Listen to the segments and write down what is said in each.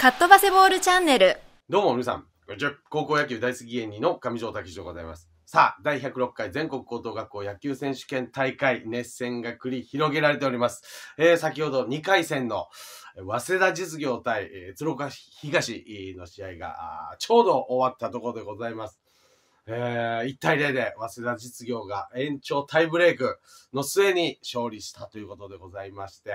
かっ飛ばせボールチャンネル。どうも皆さん、高校野球大好き芸人の上条滝史でございます。さあ、第106回全国高等学校野球選手権大会熱戦が繰り広げられております。えー、先ほど2回戦の早稲田実業対、えー、鶴岡東の試合がちょうど終わったところでございます。えー、1対0で早稲田実業が延長タイブレークの末に勝利したということでございまして、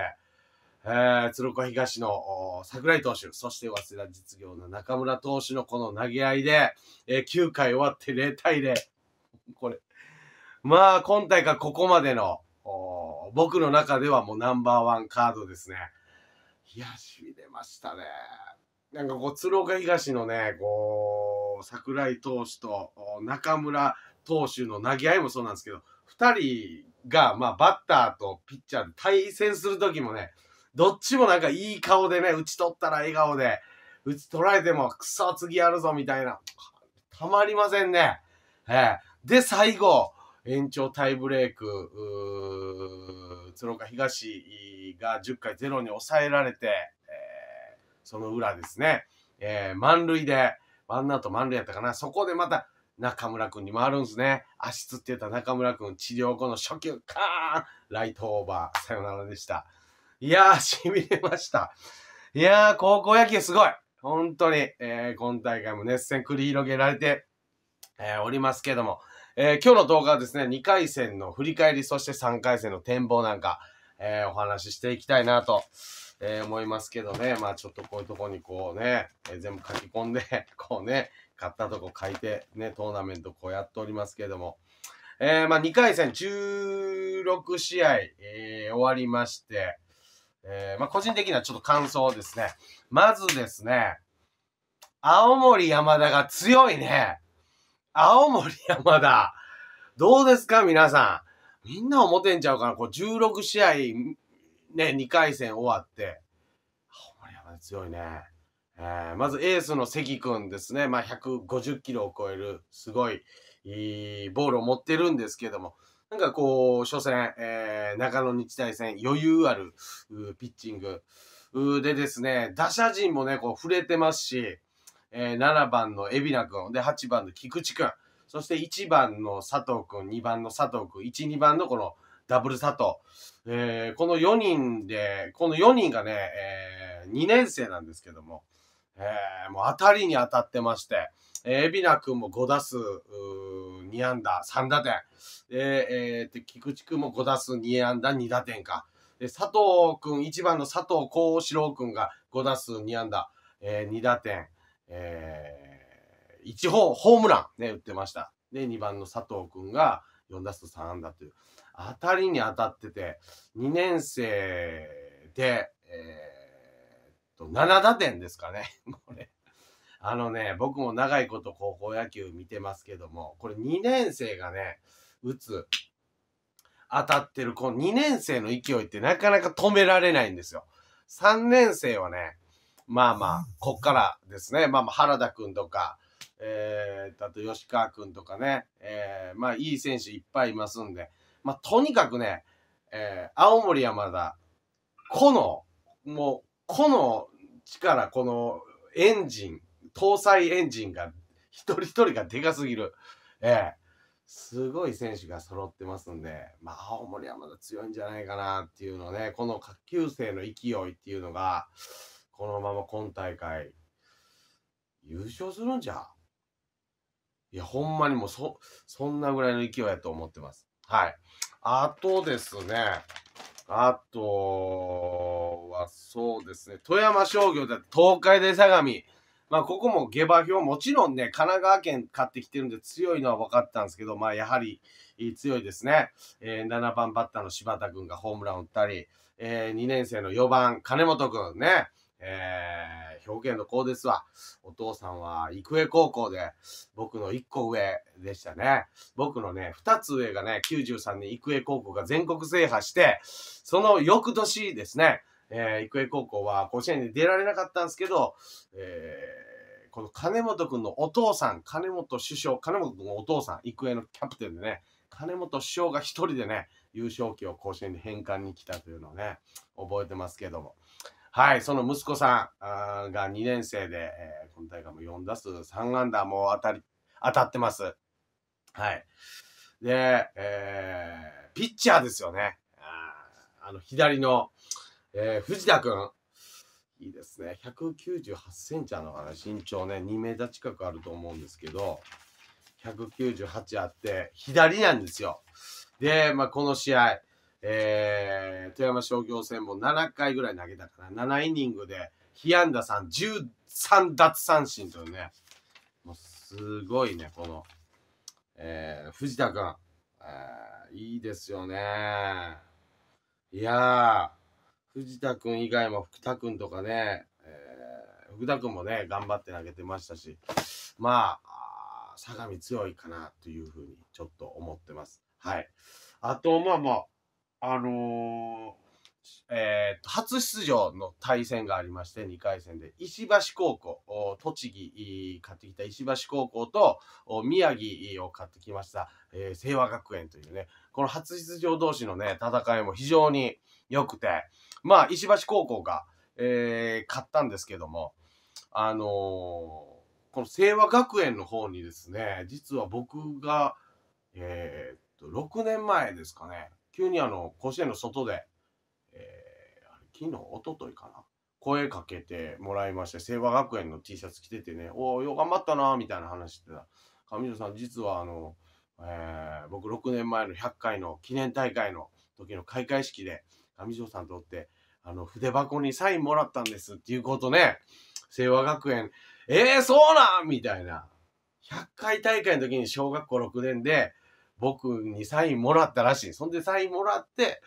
えー、鶴岡東の桜井投手、そして早稲田実業の中村投手のこの投げ合いで、えー、9回終わって0対0。これ。まあ、今大会ここまでの、僕の中ではもうナンバーワンカードですね。いや、し痺れましたね。なんかこう、鶴岡東のね、こう、桜井投手と中村投手の投げ合いもそうなんですけど、二人が、まあ、バッターとピッチャーで対戦する時もね、どっちもなんかいい顔でね、打ち取ったら笑顔で、打ち取られても、くそ、次やるぞ、みたいな。たまりませんね。えー、で、最後、延長タイブレーク、鶴岡東が10回ゼロに抑えられて、えー、その裏ですね、えー、満塁で、ワンアウト満塁やったかな。そこでまた、中村くんに回るんですね。足つってた中村くん、治療後の初球、カーンライトオーバー、さよならでした。いやー、び れました。いやー、高校野球すごい。本当に、えー、今大会も熱戦繰り広げられて、えー、おりますけども、えー、今日の動画はですね、2回戦の振り返り、そして3回戦の展望なんか、えお話ししていきたいなと、え思いますけどね、まあちょっとこういうとこにこうね、え全部書き込んで こうね、買ったとこ書いて、ね、トーナメントこうやっておりますけども、えまあ2回戦16試合、え終わりまして、えー、まあ、個人的にはちょっと感想ですね。まずですね、青森山田が強いね。青森山田。どうですか皆さん。みんな思てんちゃうかなこう16試合、ね、2回戦終わって。青森山田強いね。えー、まずエースの関君ですね。まあ、150キロを超える、すごい、いいボールを持ってるんですけども、なんかこう、初戦、えー、中野日大戦、余裕あるピッチングでですね、打者陣もね、こう、触れてますし、えー、7番の海老名君、で、8番の菊池君、そして1番の佐藤君、2番の佐藤君、1、2番のこのダブル佐藤。えー、この4人で、この4人がね、えー、2年生なんですけども、えー、もう当たりに当たってまして、えー、海老名君も5打数2安打3打点、えー、え菊池君も5打数2安打2打点か、で佐藤君、1番の佐藤幸四郎君が5打数2安打、えー、2打点、えー、1本、ホームラン、ね、打ってました。で、2番の佐藤君が4打数3安打という、当たりに当たってて、2年生で、えー7打点ですかね。これ。あのね、僕も長いこと高校野球見てますけども、これ2年生がね、打つ、当たってる、この2年生の勢いってなかなか止められないんですよ。3年生はね、まあまあ、こっからですね、まあまあ、原田くんとか、えー、あと吉川くんとかね、えー、まあいい選手いっぱいいますんで、まあとにかくね、えー、青森山田、この、もう、このちからこのエンジン、搭載エンジンが一人一人がでかすぎる。ええすごい選手が揃ってますんで、まあ、青森はまだ強いんじゃないかなっていうのね、この下級生の勢いっていうのが、このまま今大会、優勝するんじゃいや、ほんまにもうそ、そんなぐらいの勢いやと思ってます。はい。あとですね、あと、そうですね、富山商業で東海大相模、まあ、ここも下馬評、もちろんね、神奈川県買ってきてるんで強いのは分かったんですけど、まあ、やはり強いですね、えー、7番バッターの柴田君がホームラン打ったり、えー、2年生の4番、金本君ね、えー、表現の子ですわ。お父さんは育英高校で、僕の1個上でしたね。僕のね、2つ上がね、93年育英高校が全国制覇して、その翌年ですね、えー、育英高校は甲子園に出られなかったんですけど、えー、この金本君のお父さん、金本首相、金本君のお父さん、育英のキャプテンでね、金本首相が1人でね、優勝旗を甲子園に返還に来たというのをね、覚えてますけども。はい、その息子さんが2年生で、えー、今大会も4打数3安打も当たり、当たってます。はい。で、えー、ピッチャーですよね。あの、左の、えー、藤田くん。いいですね。198センチなのかな身長ね、2メーター近くあると思うんですけど、198あって、左なんですよ。で、まあ、この試合、えー、富山商業戦も7回ぐらい投げたかな。7イニングで、被安打さん13奪三振というね、もうすごいね、この、えー、藤田君、えいいですよね。いやー、藤田君以外も福田君とかね、えー、福田君もね、頑張って投げてましたし、まあ、相模強いかなというふうにちょっと思ってます。はい。あと、まあまあ、あのー、えー、初出場の対戦がありまして、2回戦で、石橋高校、栃木、買ってきた石橋高校と、宮城を買ってきました、えー、清和学園というね、この初出場同士のね、戦いも非常に良くて、まあ、石橋高校が、えー、買ったんですけども、あのー、この清和学園の方にですね、実は僕が、えー、っと、6年前ですかね、急にあの、甲子園の外で、えー、昨日、おとといかな、声かけてもらいまして、清和学園の T シャツ着ててね、おお、よう頑張ったな、みたいな話してた。上條さん、実はあの、えー、僕6年前の100回の記念大会の時の開会式で、上条さんとって、あの、筆箱にサインもらったんですっていうことね、清和学園、えー、そうなんみたいな。100回大会の時に小学校6年で、僕にサインもらったらしい。そんでサインもらって、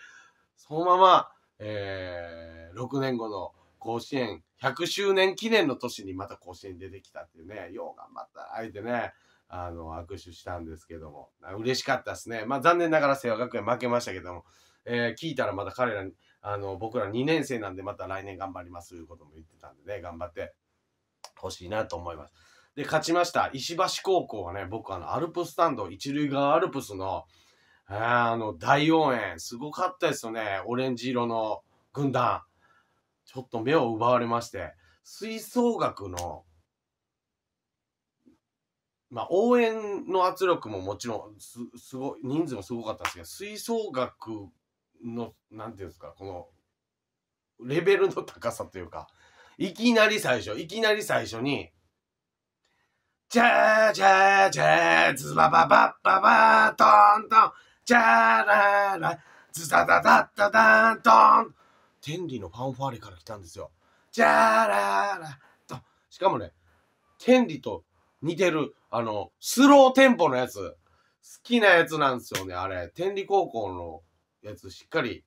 そのまま、えー、6年後の甲子園100周年記念の年にまた甲子園出てきたっていうね、よう頑張ったあえてね、あの、握手したんですけども、嬉しかったですね。まあ残念ながら清和学園負けましたけども、えー、聞いたらまた彼らに、あの、僕ら2年生なんでまた来年頑張りますということも言ってたんでね、頑張ってほしいなと思います。で、勝ちました。石橋高校はね、僕あの、アルプススタンド、一塁側アルプスの、ああの、大応援、すごかったですよね。オレンジ色の軍団。ちょっと目を奪われまして、吹奏楽の、まあ、応援の圧力ももちろんす、すごい、人数もすごかったんですけど、吹奏楽のなんていうんですかこのレベルの高さというかいきなり最初いきなり最初に「チャーチャーチャーズバババババトントンチャーララズダダダダダントン」天理のファンファーレから来たんですよ。チャーララとしかもね天理と似てるあのスローテンポのやつ好きなやつなんですよねあれ天理高校のやつしっかり、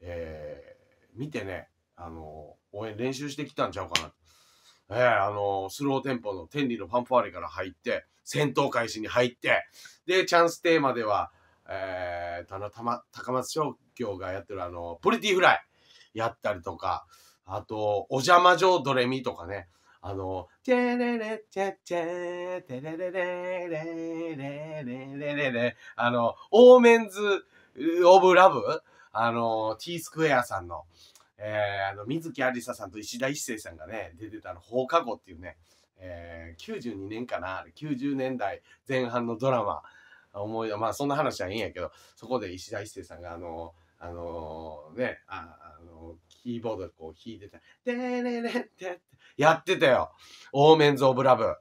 えー、見てね、あのー、応援練習してきたんちゃうかな。えー、あのー、スローテンポの天理のファンファーレから入って、戦闘開始に入って、で、チャンステーマでは、えー、あたま、高松商業がやってるあの、プリティフライやったりとか、あと、お邪魔状ドレミとかね、あの、チェレレチェチェ、テレレレレレレレレレ、あの、オーメンズ、オブラブあの、T スクエアさんの、えー、あの、水木有沙さんと石田一生さんがね、出てたの、放課後っていうね、えー、92年かな、90年代前半のドラマ、思い、まあそんな話はいいんやけど、そこで石田一生さんがあの、あのー、ね、あ、あのーキーボードでこう弾いてた。でれれってやってたよ。オーメンズ・オブ・ラブ。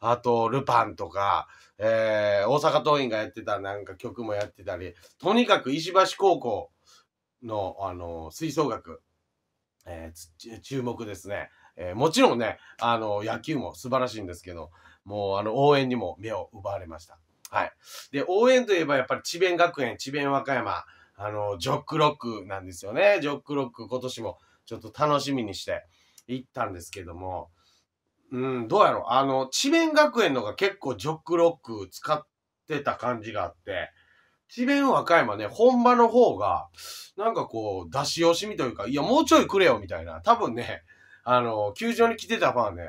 あと、ルパンとか、えー、大阪桐蔭がやってたなんか曲もやってたり、とにかく石橋高校の、あの、吹奏楽、えー、注目ですね。えー、もちろんね、あの、野球も素晴らしいんですけど、もう、あの、応援にも目を奪われました。はい。で、応援といえばやっぱり智弁学園、智弁和歌山、あの、ジョックロックなんですよね。ジョックロック今年もちょっと楽しみにして行ったんですけども、うん、どうやろう。あの、智弁学園のが結構ジョックロック使ってた感じがあって、智弁和歌山ね、本場の方が、なんかこう、出し惜しみというか、いや、もうちょいくれよ、みたいな。多分ね、あの、球場に来てたファンね、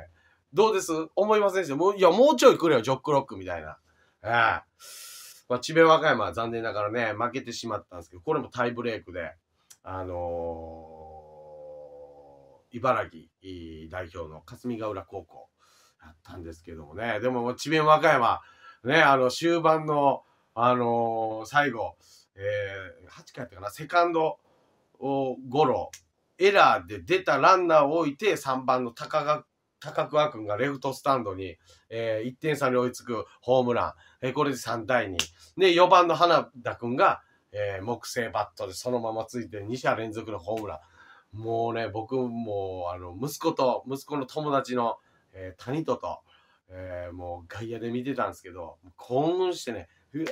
どうです思いませんでしたもう、いや、もうちょいくれよ、ジョックロックみたいな。ええーまあ、智弁和歌山は残念ながらね、負けてしまったんですけど、これもタイブレークで、あのー、茨城代表の霞ヶ浦高校やったんですけどもね、でも智弁和歌山、ね、あの、終盤の、あのー、最後、えー、8回やったかな、セカンドゴロ、エラーで出たランナーを置いて3番の高高桑君がレフトスタンドに、えー、1点差に追いつくホームラン。えー、これで3対2。で、4番の花田君が、えー、木製バットでそのままついて2者連続のホームラン。もうね、僕も、あの、息子と、息子の友達の、えー、谷戸と、えー、もう外野で見てたんですけど、興奮してね、ふわ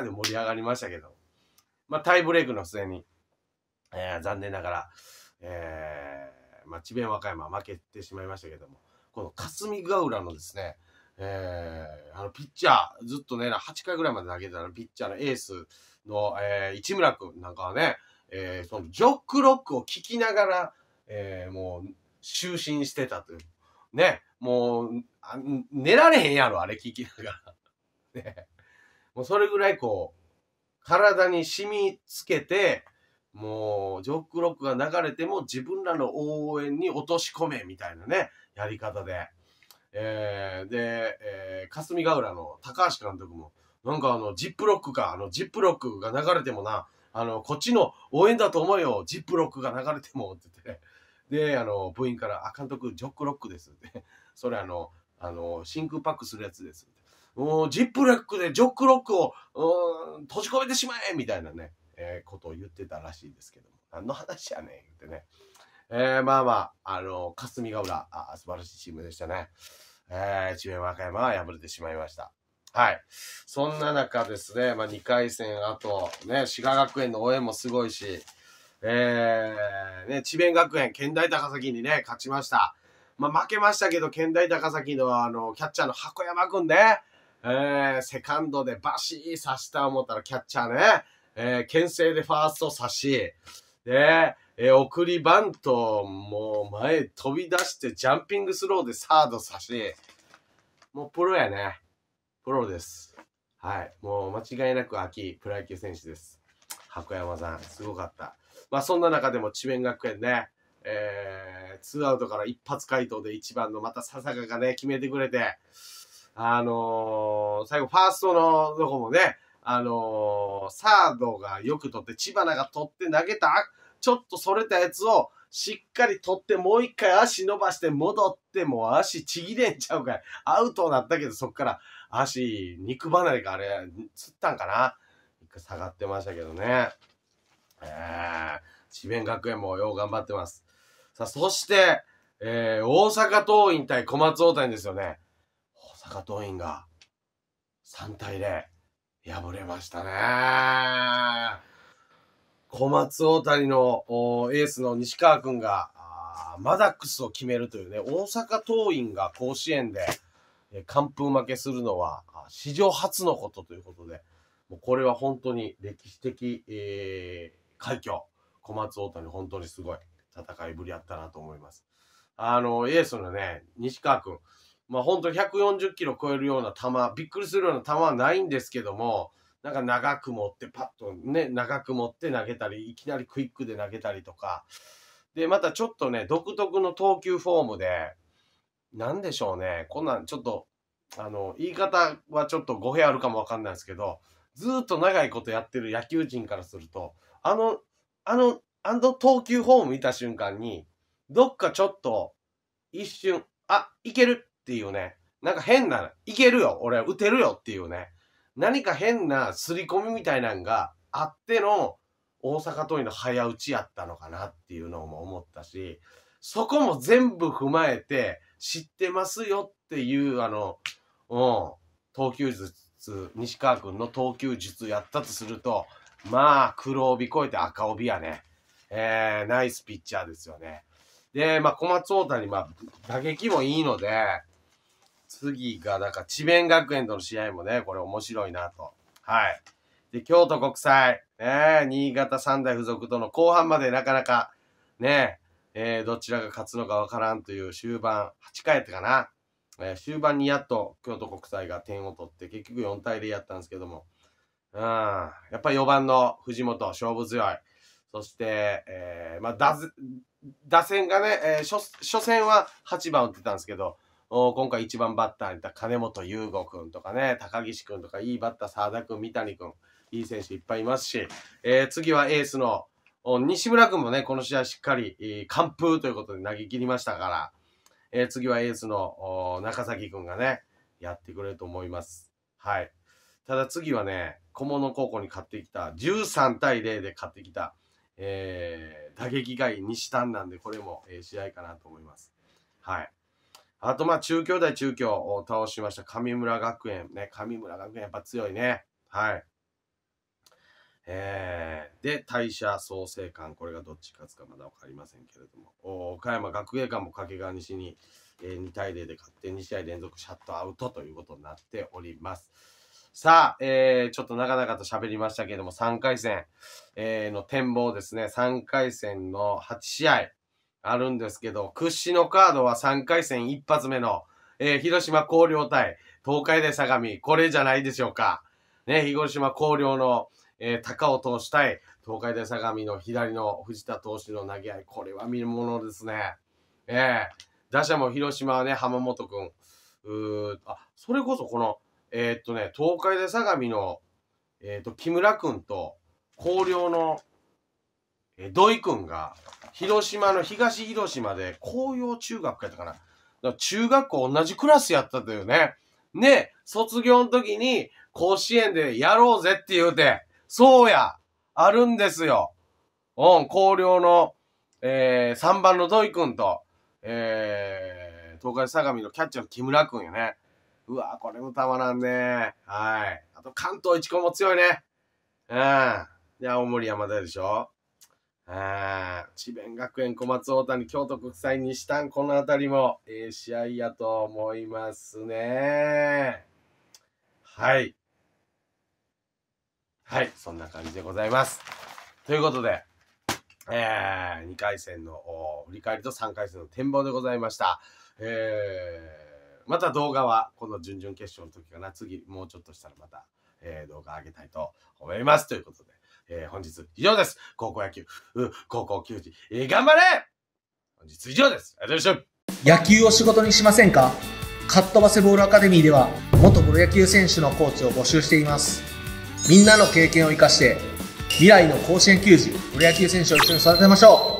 ーで盛り上がりましたけど、まあ、タイブレイクの末に、えー、残念ながら、えー、まあ、智弁和歌山負けてしまいましたけども、この霞ヶ浦のですね、えー、あのピッチャー、ずっとね、8回ぐらいまで投げてたピッチャーのエースの、えー、市村君なんかはね、えー、そのジョックロックを聞きながら、えー、もう、就寝してたという。ね、もう、寝られへんやろ、あれ聞きながら。ね、もうそれぐらいこう、体に染みつけて、もう、ジョックロックが流れても自分らの応援に落とし込めみたいなね、やり方で。えー、で、えー、霞ヶ浦の高橋監督も、なんかあの、ジップロックか、あの、ジップロックが流れてもな、あの、こっちの応援だと思うよ、ジップロックが流れても、って言って、で、あの、部員から、あ、監督、ジョックロックですって、それあの、あの、真空パックするやつですって。もう、ジップロックでジョックロックを、うん、閉じ込めてしまえみたいなね。えことを言ってたらしいですけども、何の話やねん、言ってね。えー、まあまあ、あの、霞ヶ浦、あ素晴らしいチームでしたね。えー、智弁和歌山は敗れてしまいました。はい。そんな中ですね、まあ、2回戦、あと、ね、滋賀学園の応援もすごいし、えー、ね、智弁学園、県大高崎にね、勝ちました。まあ、負けましたけど、県大高崎の、あの、キャッチャーの箱山くんね、えー、セカンドでバシー刺した思ったらキャッチャーね、えー、牽制でファースト差し、で、えー、送りバント、もう前飛び出してジャンピングスローでサード差し、もうプロやね。プロです。はい。もう間違いなく秋、プロ野球選手です。箱山さん、すごかった。まあそんな中でも智弁学園ね、えー、ツーアウトから一発回答で1番のまた佐坂がね、決めてくれて、あのー、最後ファーストのとこもね、あのー、サードがよく取って、千花が取って投げた、ちょっとそれたやつを、しっかり取って、もう一回足伸ばして戻って、もう足ちぎれんちゃうかい。アウトになったけど、そっから足、肉離れがあれ、つったんかな。一回下がってましたけどね。えー、智弁学園もよう頑張ってます。さあ、そして、えー、大阪桐蔭対小松大谷ですよね。大阪桐蔭が3対0。敗れましたね。小松大谷のエースの西川君がマダックスを決めるというね、大阪桐蔭が甲子園で完封負けするのは史上初のことということで、もうこれは本当に歴史的、えー、快挙。小松大谷本当にすごい戦いぶりやったなと思います。あの、エースのね、西川君、まあ本当140キロ超えるような球、びっくりするような球はないんですけども、なんか長く持ってパッとね、長く持って投げたり、いきなりクイックで投げたりとか、で、またちょっとね、独特の投球フォームで、なんでしょうね、こんなんちょっと、あの、言い方はちょっと語弊あるかもわかんないですけど、ずっと長いことやってる野球人からすると、あの、あの、あの投球フォーム見た瞬間に、どっかちょっと、一瞬、あ、いけるっていうね、なんか変な、いけるよ、俺、打てるよっていうね、何か変な刷り込みみたいなんがあっての大阪桐蔭の早打ちやったのかなっていうのも思ったし、そこも全部踏まえて、知ってますよっていう、あの、うん、投球術、西川君の投球術やったとすると、まあ、黒帯越えて赤帯やね。えー、ナイスピッチャーですよね。で、まあ、小松大谷、まあ、打撃もいいので、次が、だから智弁学園との試合もね、これ面白いなと。はい。で、京都国際、ね、新潟三大付属との後半までなかなか、ね、えー、どちらが勝つのかわからんという終盤、8回やったかな。えー、終盤にやっと京都国際が点を取って、結局4対0やったんですけども、うん、やっぱり4番の藤本、勝負強い。そして、えー、まあ、打打線がね、えー初、初戦は8番打ってたんですけど、今回1番バッターにいた金本優吾君とかね、高岸君とか、いいバッター、澤田君、三谷君、いい選手いっぱいいますし、えー、次はエースの西村君もね、この試合しっかり、えー、完封ということで投げ切りましたから、えー、次はエースの中崎君がね、やってくれると思います。はい。ただ次はね、小物高校に勝ってきた、13対0で勝ってきた、えー、打撃外西丹なんで、これも、えー、試合かなと思います。はい。あと、まあ、中京大中京を倒しました神村学園。ね、神村学園やっぱ強いね。はい。えー、で、大社創生館。これがどっち勝つかまだ分かりませんけれども。岡山学芸館も掛川西に、えー、2対0で勝って2試合連続シャットアウトということになっております。さあ、えー、ちょっと長々と喋りましたけれども、3回戦、えー、の展望ですね。3回戦の8試合。あるんですけど、屈指のカードは3回戦一発目の、えー、広島広陵対東海大相模、これじゃないでしょうか。ね、広島広陵の、えー、高尾投手対東海大相模の左の藤田投手の投げ合い、これは見るものですね。ええー、打者も広島はね、浜本君。うあ、それこそこの、えー、っとね、東海大相模の、えー、っと、木村君と、広陵の土井くんが、広島の東広島で、紅葉中学やったかな。か中学校同じクラスやったというね。ね、卒業の時に、甲子園でやろうぜって言うて、そうや、あるんですよ。うん、広陵の、えー、3番の土井くんと、えー、東海相模のキャッチャーの木村くんよね。うわこれもたまらんね。はい。あと、関東一高も強いね。うん。で、青森山田でしょ。あ智弁学園、小松大谷、京都国際、西丹、この辺りも、えー、試合やと思いますね。はい。はい、そんな感じでございます。ということで、えー、2回戦の振り返りと3回戦の展望でございました。えー、また動画は、この準々決勝の時かな、次、もうちょっとしたらまた、えー、動画上げたいと思います。ということで。えー、本日以上です。高校野球、高校球児、えー、頑張れ本日以上です。ありがとうございました。野球を仕事にしませんかかっ飛ばせボールアカデミーでは、元プロ野球選手のコーチを募集しています。みんなの経験を生かして、未来の甲子園球児、プロ野球選手を一緒に育てましょう